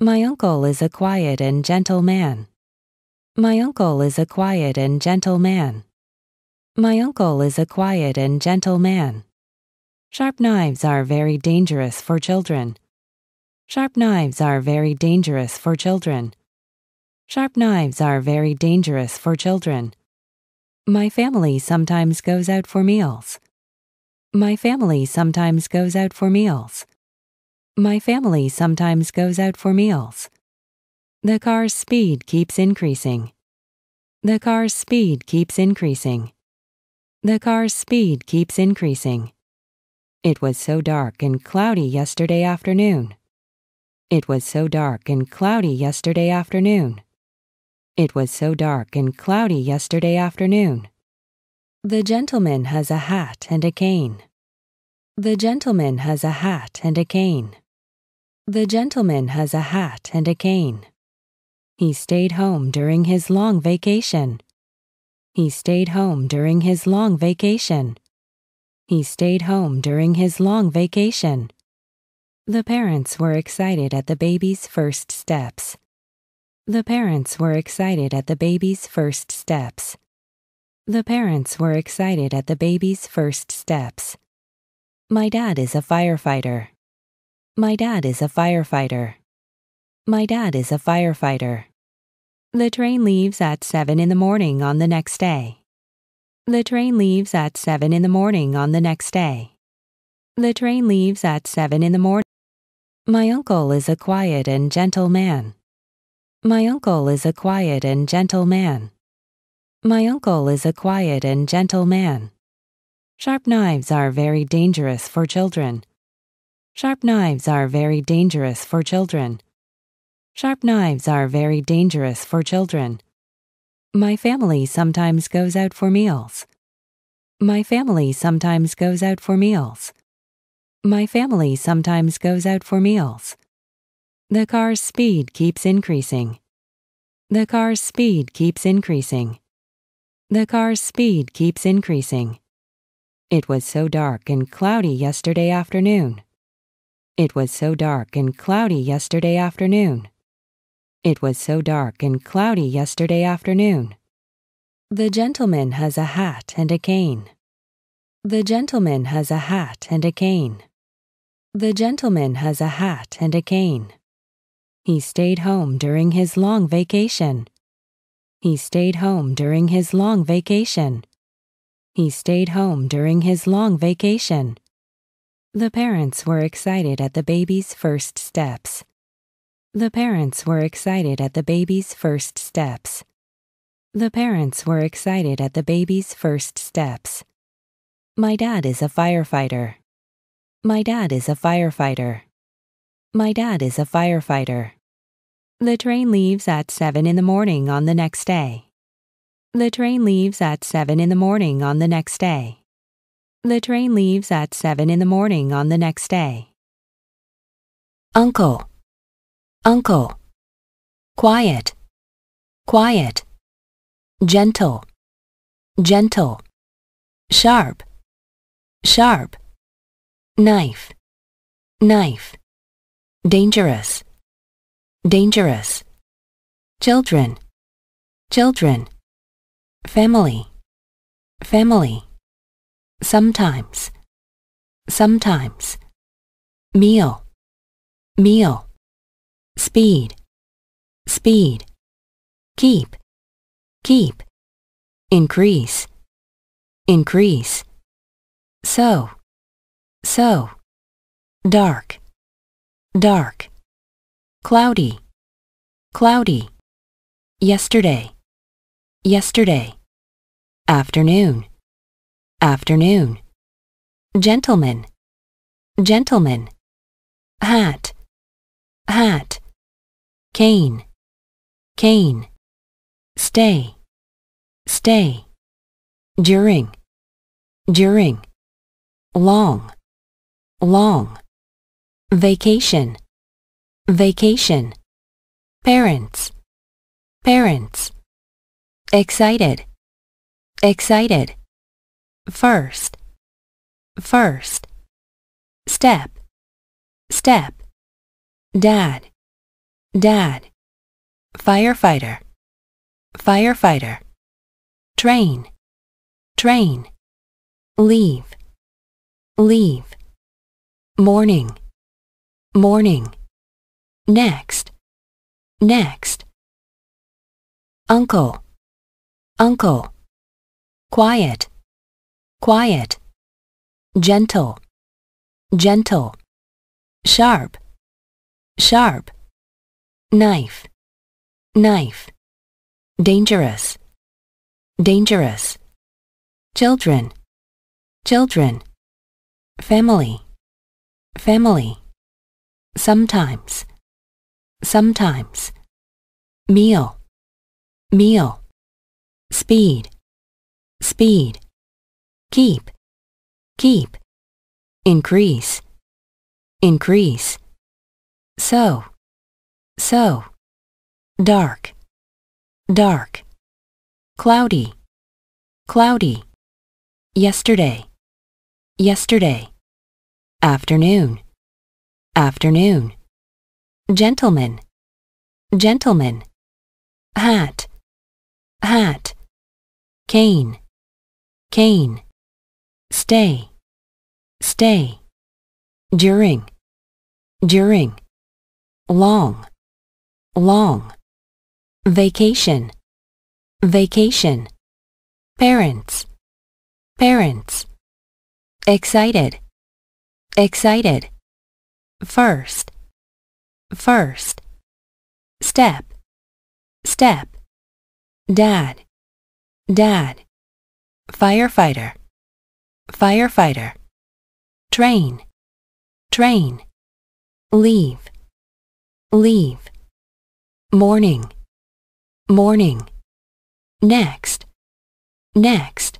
My uncle is a quiet and gentle man. My uncle is a quiet and gentle man. My uncle is a quiet and gentle man. Sharp knives are very dangerous for children. Sharp knives are very dangerous for children. Sharp knives are very dangerous for children. My family sometimes goes out for meals. My family sometimes goes out for meals. My family sometimes goes out for meals. The car's speed keeps increasing. The car's speed keeps increasing. The car's speed keeps increasing. It was so dark and cloudy yesterday afternoon. It was so dark and cloudy yesterday afternoon. It was so dark and cloudy yesterday afternoon. The gentleman has a hat and a cane. The gentleman has a hat and a cane. The gentleman has a hat and a cane. He stayed home during his long vacation. He stayed home during his long vacation. He stayed home during his long vacation. The parents were excited at the baby's first steps. The parents were excited at the baby's first steps. The parents were excited at the baby's first steps. My dad is a firefighter. My dad is a firefighter. My dad is a firefighter. The train leaves at 7 in the morning on the next day. The train leaves at 7 in the morning on the next day. The train leaves at 7 in the morning. My uncle is a quiet and gentle man. My uncle is a quiet and gentle man. My uncle is a quiet and gentle man. Sharp knives are very dangerous for children. Sharp knives are very dangerous for children. Sharp knives are very dangerous for children. My family sometimes goes out for meals. My family sometimes goes out for meals. My family sometimes goes out for meals. The car's speed keeps increasing. The car's speed keeps increasing. The car's speed keeps increasing. It was so dark and cloudy yesterday afternoon. It was so dark and cloudy yesterday afternoon. It was so dark and cloudy yesterday afternoon. The gentleman has a hat and a cane. The gentleman has a hat and a cane. The gentleman has a hat and a cane. He stayed home during his long vacation. He stayed home during his long vacation. He stayed home during his long vacation. The parents were excited at the baby's first steps. The parents were excited at the baby's first steps. The parents were excited at the baby's first steps. My dad is a firefighter. My dad is a firefighter. My dad is a firefighter. The train leaves at 7 in the morning on the next day. The train leaves at 7 in the morning on the next day. The train leaves at 7 in the morning on the next day. Uncle, uncle. Quiet, quiet. Gentle, gentle. Sharp, sharp. Knife, knife. Dangerous, dangerous. Children, children. Family, family sometimes, sometimes, meal, meal, speed, speed, keep, keep, increase, increase, so, so, dark, dark, cloudy, cloudy, yesterday, yesterday, afternoon, afternoon. Gentlemen, gentlemen. Hat, hat. Cane, cane. Stay, stay. During, during. Long, long. Vacation, vacation. Parents, parents. Excited, excited first, first, step, step, dad, dad, firefighter, firefighter, train, train, leave, leave, morning, morning, next, next, uncle, uncle, quiet, quiet, gentle, gentle, sharp, sharp, knife, knife, dangerous, dangerous, children, children, family, family, sometimes, sometimes, meal, meal, speed, speed, keep, keep, increase, increase, so, so, dark, dark, cloudy, cloudy, yesterday, yesterday, afternoon, afternoon, gentleman, gentleman, hat, hat, cane, cane, stay, stay, during, during, long, long, vacation, vacation, parents, parents, excited, excited, first, first, step, step, dad, dad, firefighter, firefighter, train, train, leave, leave, morning, morning, next, next,